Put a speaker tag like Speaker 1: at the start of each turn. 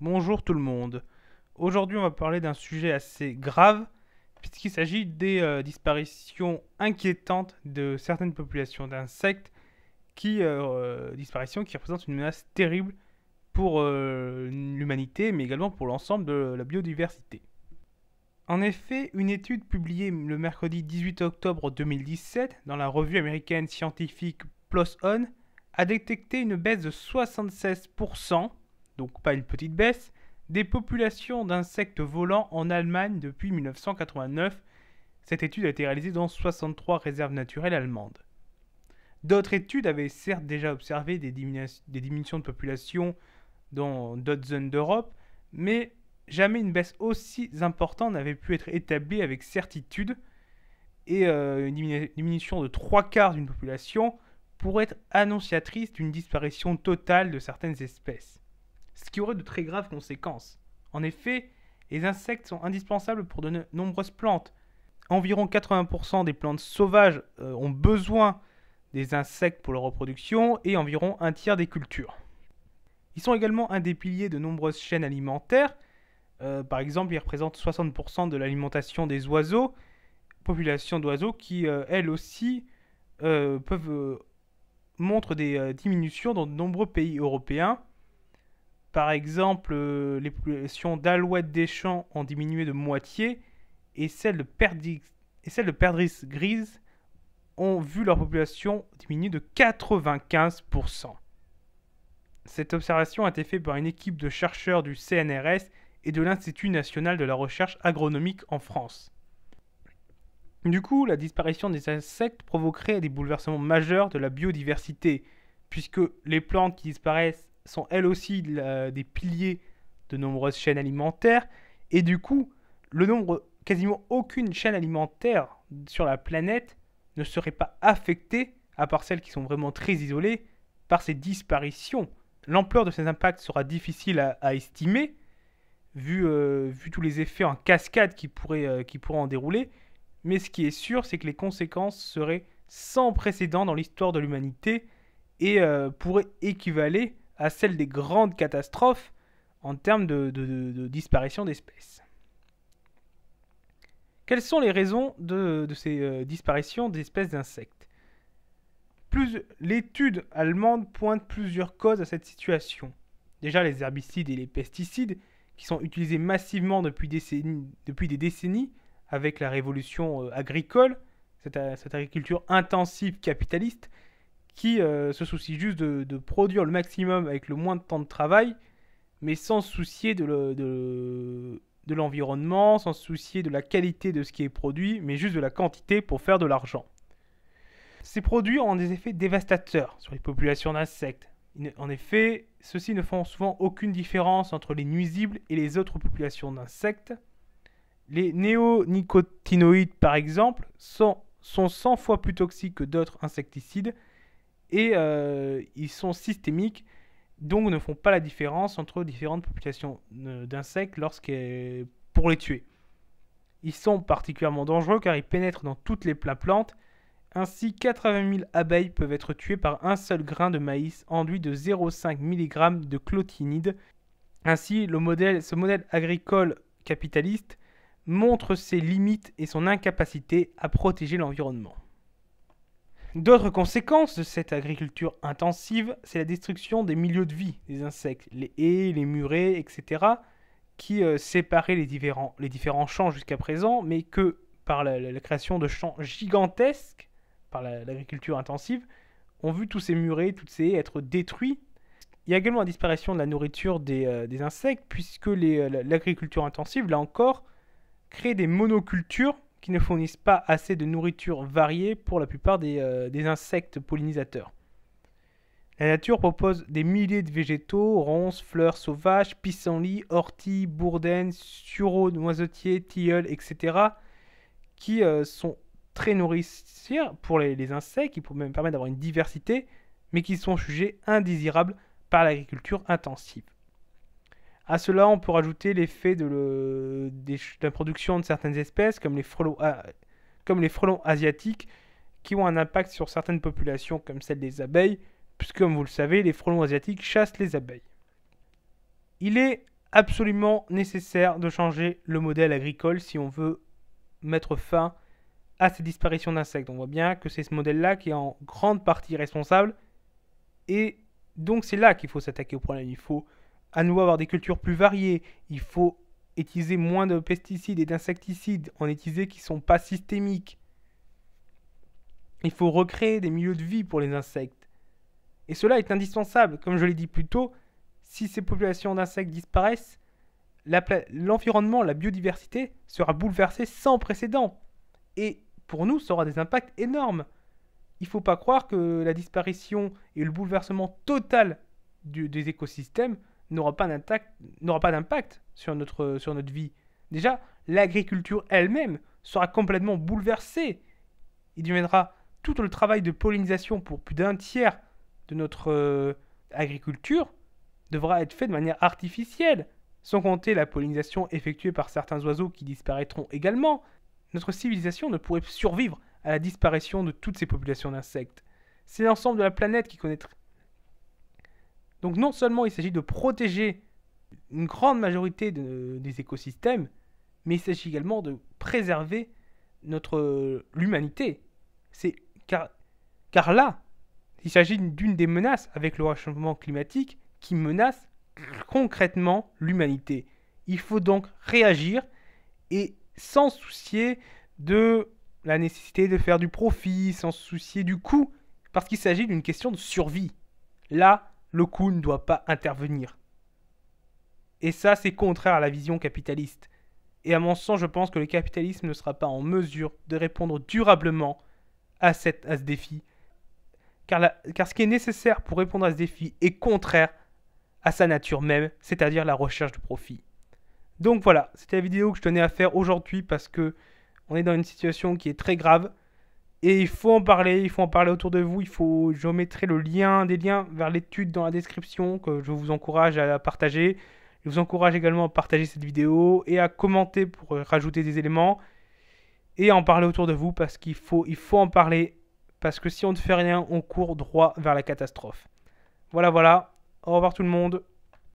Speaker 1: Bonjour tout le monde. Aujourd'hui, on va parler d'un sujet assez grave puisqu'il s'agit des euh, disparitions inquiétantes de certaines populations d'insectes qui euh, euh, disparitions qui représentent une menace terrible pour l'humanité mais également pour l'ensemble de la biodiversité. En effet, une étude publiée le mercredi 18 octobre 2017 dans la revue américaine scientifique PLOS ON a détecté une baisse de 76% donc pas une petite baisse, des populations d'insectes volants en Allemagne depuis 1989. Cette étude a été réalisée dans 63 réserves naturelles allemandes. D'autres études avaient certes déjà observé des, diminutions de population dans d'autres zones d'Europe, mais jamais une baisse aussi importante n'avait pu être établie avec certitude, et euh, une diminution de trois quarts d'une population pourrait être annonciatrice d'une disparition totale de certaines espèces ce qui aurait de très graves conséquences. En effet, les insectes sont indispensables pour de nombreuses plantes. Environ 80% des plantes sauvages euh, ont besoin des insectes pour leur reproduction et environ un tiers des cultures. Ils sont également un des piliers de nombreuses chaînes alimentaires. Euh, par exemple, ils représentent 60% de l'alimentation des oiseaux, population d'oiseaux qui, euh, elles aussi, peuvent montrent des diminutions dans de nombreux pays européens par exemple, euh, les populations d'alouettes des champs ont diminué de moitié et celles de, perdi, et grises ont vu leur population diminuer de 95%. Cette observation a été faite par une équipe de chercheurs du CNRS et de l'Institut national de la recherche agronomique en France. Du coup, la disparition des insectes provoquerait des bouleversements majeurs de la biodiversité, puisque les plantes qui disparaissent sont elles aussi des piliers de nombreuses chaînes alimentaires. Et du coup, le nombre, quasiment aucune chaîne alimentaire sur la planète ne serait pas affectée, à part celles qui sont vraiment très isolées, par ces disparitions. L'ampleur de ces impacts sera difficile à, estimer, euh, vu, tous les effets en cascade qui pourraient, euh, qui pourraient en dérouler. Mais ce qui est sûr, c'est que les conséquences seraient sans précédent dans l'histoire de l'humanité et euh, pourraient équivaler à celle des grandes catastrophes en termes de, disparition d'espèces. Quelles sont les raisons de, ces euh, disparitions d'espèces d'insectes L'étude allemande pointe plusieurs causes à cette situation. Déjà les herbicides et les pesticides, qui sont utilisés massivement depuis, des décennies avec la révolution euh, agricole, euh, cette agriculture intensive capitaliste, qui euh, se soucie juste de, produire le maximum avec le moins de temps de travail, mais sans se soucier de, l'environnement, sans se soucier de la qualité de ce qui est produit, mais juste de la quantité pour faire de l'argent. Ces produits ont des effets dévastateurs sur les populations d'insectes. En effet, ceux-ci ne font souvent aucune différence entre les nuisibles et les autres populations d'insectes. Les néonicotinoïdes, par exemple, sont, sont 100 fois plus toxiques que d'autres insecticides et euh, ils sont systémiques, donc ne font pas la différence entre différentes populations euh, d'insectes pour les tuer. Ils sont particulièrement dangereux car ils pénètrent dans toutes les plantes. Ainsi, 80 000 abeilles peuvent être tuées par un seul grain de maïs enduit de 0,5 mg de clotinide. Ainsi, le ce modèle agricole capitaliste montre ses limites et son incapacité à protéger l'environnement. D'autres conséquences de cette agriculture intensive, c'est la destruction des milieux de vie des insectes, les haies, les murets, etc., qui euh, séparaient les différents, les différents champs jusqu'à présent, mais que par la, création de champs gigantesques, par l'agriculture intensive, ont vu tous ces murets, toutes ces haies être détruits. Il y a également la disparition de la nourriture des, euh, des insectes, puisque euh, l'agriculture intensive, là encore, crée des monocultures qui ne fournissent pas assez de nourriture variée pour la plupart euh, des, insectes pollinisateurs. La nature propose des milliers de végétaux, ronces, fleurs sauvages, pissenlits, orties, bourdaines, sureaux, noisetiers, tilleuls, etc., qui euh, sont très nourricières pour les, les insectes, qui peuvent même permettre d'avoir une diversité, mais qui sont jugés indésirables par l'agriculture intensive. À cela, on peut rajouter l'effet de, de, production de certaines espèces, comme les, frelons, ah, comme les frelons asiatiques, qui ont un impact sur certaines populations, comme celle des abeilles, puisque, comme vous le savez, les frelons asiatiques chassent les abeilles. Il est absolument nécessaire de changer le modèle agricole si on veut mettre fin à ces disparitions d'insectes. On voit bien que c'est ce modèle-là qui est en grande partie responsable. Et donc c'est là qu'il faut s'attaquer au problème. Il faut à nouveau avoir des cultures plus variées. Il faut utiliser moins de pesticides et d'insecticides, en utiliser qui ne sont pas systémiques. Il faut recréer des milieux de vie pour les insectes. Et cela est indispensable. Comme je l'ai dit plus tôt, si ces populations d'insectes disparaissent, l'environnement, la, biodiversité sera bouleversée sans précédent. Et pour nous, ça aura des impacts énormes. Il ne faut pas croire que la disparition et le bouleversement total des écosystèmes n'aura pas d'impact sur notre, sur notre vie. Déjà, l'agriculture elle-même sera complètement bouleversée. Il deviendra tout le travail de pollinisation pour plus d'un tiers de notre euh, agriculture devra être fait de manière artificielle, sans compter la pollinisation effectuée par certains oiseaux qui disparaîtront également. Notre civilisation ne pourrait survivre à la disparition de toutes ces populations d'insectes. C'est l'ensemble de la planète qui connaîtrait donc non seulement il s'agit de protéger une grande majorité des écosystèmes, mais il s'agit également de préserver notre euh, l'humanité. C'est car, car là, il s'agit d'une des menaces avec le réchauffement climatique qui menace concrètement l'humanité. Il faut donc réagir et sans soucier de la nécessité de faire du profit, sans soucier du coût, parce qu'il s'agit d'une question de survie. Là, le coup ne doit pas intervenir. Et ça, c'est contraire à la vision capitaliste. Et à mon sens, je pense que le capitalisme ne sera pas en mesure de répondre durablement à, à ce défi. Car, car ce qui est nécessaire pour répondre à ce défi est contraire à sa nature même, c'est-à-dire la recherche de profit. Donc voilà, c'était la vidéo que je tenais à faire aujourd'hui parce que on est dans une situation qui est très grave. Et il faut en parler, il faut en parler autour de vous. Il faut, je mettrai le lien, des liens vers l'étude dans la description que je vous encourage à partager. Je vous encourage également à partager cette vidéo et à commenter pour euh, rajouter des éléments et à en parler autour de vous parce qu'il faut, il faut en parler parce que si on ne fait rien, on court droit vers la catastrophe. Voilà, voilà. Au revoir tout le monde.